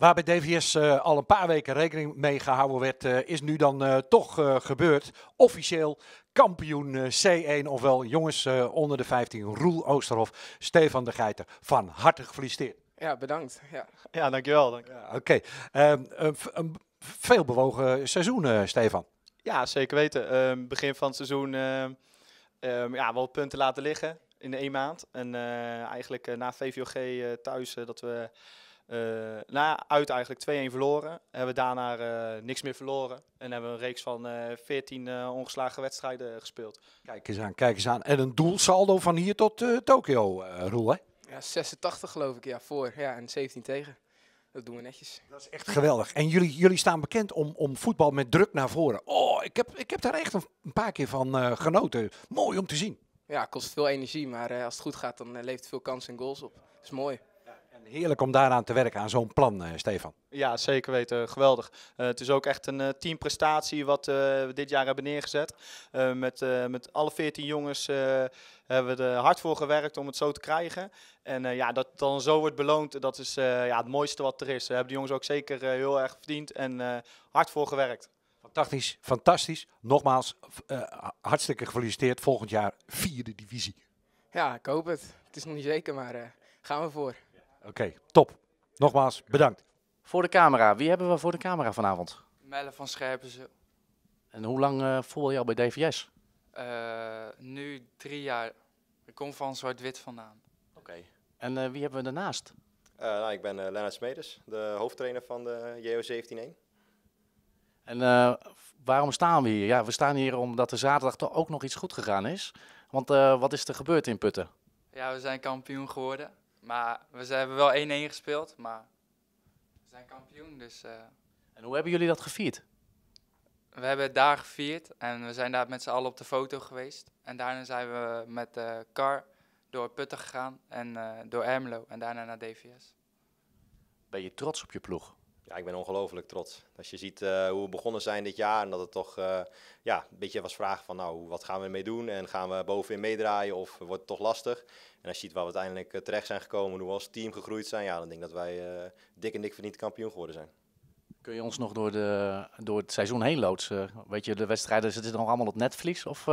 Waar bij DVS eh, al een paar weken rekening mee gehouden werd, eh, is nu dan eh, toch gebeurd. Officieel kampioen C1, ofwel jongens onder de 15, Roel Oosterhof, Stefan de Geiter. Van harte gefeliciteerd. Ja, bedankt. Ja, ja dankjewel. dankjewel. Ja, Oké, okay. um, ehm, veel bewogen seizoen, Stefan. Ja, zeker weten. Ehm, begin van het seizoen ehm, ja, wel punten laten liggen in één maand. En eigenlijk na VVOG thuis dat we eh, Na nou uiteindelijk uit eigenlijk 2-1 verloren. Hebben we daarna eh, niks meer verloren. En hebben we een reeks van 14 eh, ongeslagen wedstrijden gespeeld. Kijk eens aan, kijk eens aan. En een doelsaldo van hier tot Tokio, Roel, hè? Ja, 86 geloof ik, ja, voor. Ja, en 17 tegen. Dat doen we netjes. Dat is echt geweldig. En jullie, jullie staan bekend om, om voetbal met druk naar voren. Oh, ik heb, ik heb daar echt een paar keer van genoten. Mooi om te zien. Ja, kost veel energie, maar als het goed gaat, dan uh, levert veel kansen en goals op. Dat is mooi. En heerlijk om daaraan te werken, aan zo'n plan, eh, Stefan. Ja, zeker weten. Eh, geweldig. Eh, het is ook echt een teamprestatie wat we dit jaar hebben neergezet. met, met alle 14 jongens hebben we er hard voor gewerkt om het zo te krijgen. En ja, dat dan zo wordt beloond, dat is ja, het mooiste wat er is. We hebben de jongens ook zeker heel erg verdiend en hard voor gewerkt. Fantastisch, fantastisch. Nogmaals, hartstikke gefeliciteerd. Volgend jaar vierde divisie. Ja, ik hoop het. Het is nog niet zeker, maar gaan we voor. Oké, top. Nogmaals, bedankt. Voor de camera, wie hebben we voor de camera vanavond? Melle van Scherpense. En hoe lang uh, eh, voel je al bij DVS? Eh, nu drie jaar. Ik kom van Zwart-Wit vandaan. Oké. En eh, wie hebben we daarnaast? nou, ik ben Lennart Smedes, de hoofdtrainer van de JO171. En waarom staan we hier? Ja, we staan hier omdat de zaterdag toch ook nog iets goed gegaan is. Want wat is er gebeurd in Putten? Ja, we zijn kampioen geworden. Maar we zijn, hebben wel 1-1 gespeeld, maar we zijn kampioen. Dus, eh, en hoe hebben jullie dat gevierd? We hebben het daar gevierd en we zijn daar met z'n allen op de foto geweest. En daarna zijn we met de eh, car door Putten gegaan en eh, door Ermelo en daarna naar DVS. Ben je trots op je ploeg? ja, ik ben ongelooflijk trots. Als je ziet eh, hoe we begonnen zijn dit jaar en dat het toch eh, ja, een beetje was vragen van nou, wat gaan we ermee doen en gaan we bovenin meedraaien of wordt het toch lastig? En als je ziet waar we uiteindelijk eh, terecht zijn gekomen, hoe we als team gegroeid zijn, ja, dan denk ik dat wij dik en dik verdiend kampioen geworden zijn. Kun je ons nog door, de, door het seizoen heen loodsen? Weet je, de wedstrijden zitten nog allemaal op Netflix of...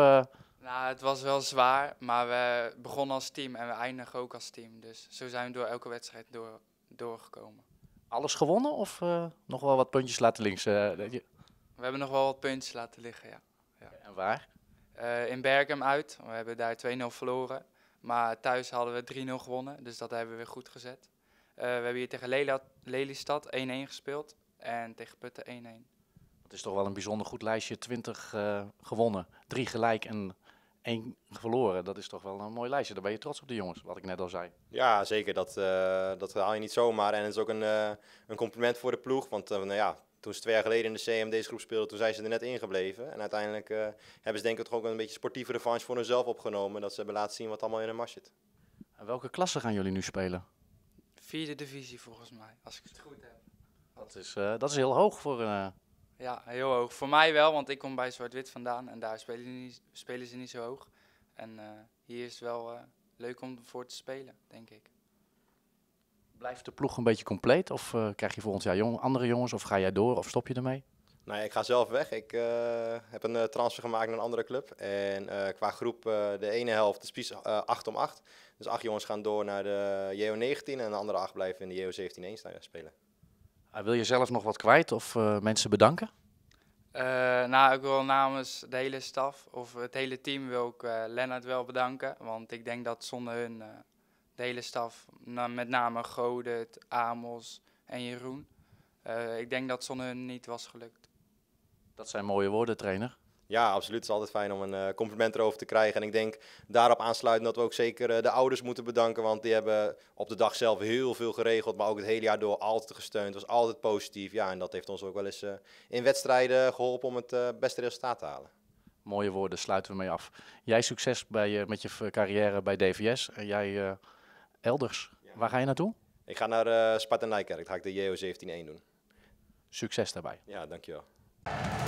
Nou, het was wel zwaar, maar we begonnen als team en we eindigen ook als team. Dus zo zijn we door elke wedstrijd door, doorgekomen alles gewonnen of eh, nog wel wat puntjes laten links? Eh, we hebben nog wel wat puntjes laten liggen, ja. ja. En waar? Eh, in Bergen uit. We hebben daar 2-0 verloren. Maar thuis hadden we 3-0 gewonnen, dus dat hebben we weer goed gezet. we hebben hier tegen Lelat, Lelystad 1-1 gespeeld en tegen Putten 1-1. Het is toch wel een bijzonder goed lijstje. 20 gewonnen, 3 gelijk en één verloren. Dat is toch wel een mooi lijstje. Daar ben je trots op de jongens, wat ik net al zei. Ja, zeker. Dat, eh, dat haal je niet zomaar. En het is ook een, eh, een compliment voor de ploeg. Want uh, nou ja, toen ze twee jaar geleden in de CMD's groep speelden, toen zijn ze er net ingebleven. En uiteindelijk hebben ze denk ik toch ook een beetje sportieve revanche voor hunzelf opgenomen. Dat ze hebben laten zien wat allemaal in hun mars zit. En welke klasse gaan jullie nu spelen? Vierde divisie volgens mij, als ik het goed heb. Dat is, dat is heel hoog voor ja, heel hoog. Voor mij wel, want ik kom bij Zwart-Wit vandaan en daar spelen, niet, spelen, ze niet zo hoog. En eh, hier is het wel eh, leuk om voor te spelen, denk ik. Blijft de ploeg een beetje compleet of eh, krijg je volgend jaar jong, andere jongens of ga jij door of stop je ermee? Nou, ik ga zelf weg. Ik heb een transfer gemaakt naar een andere club. En qua groep, de ene helft is precies 8 om 8. Dus acht jongens gaan door naar de JO19 en de andere acht blijven in de JO17-1 nou spelen. Ah, wil je zelf nog wat kwijt of eh, mensen bedanken? Eh, nou, ik wil namens de hele staf of het hele team wil ik eh, Lennart wel bedanken. Want ik denk dat zonder hun, de hele staf, met name Godet, Amos en Jeroen, ik denk dat zonder hun niet was gelukt. Dat zijn mooie woorden, trainer. Ja, absoluut. Het is altijd fijn om een eh, compliment erover te krijgen. En ik denk daarop aansluitend dat we ook zeker eh, de ouders moeten bedanken. Want die hebben op de dag zelf heel veel geregeld. Maar ook het hele jaar door altijd gesteund. was altijd positief. Ja, en dat heeft ons ook wel eens eh, in wedstrijden geholpen om het beste resultaat te halen. Mooie woorden, sluiten we mee af. Jij succes bij, met je carrière bij DVS. En jij elders. Waar ga je naartoe? Ik ga naar uh, Sparta Nijkerk. Daar ga ik de JO 17-1 doen. Succes daarbij. Ja, dankjewel.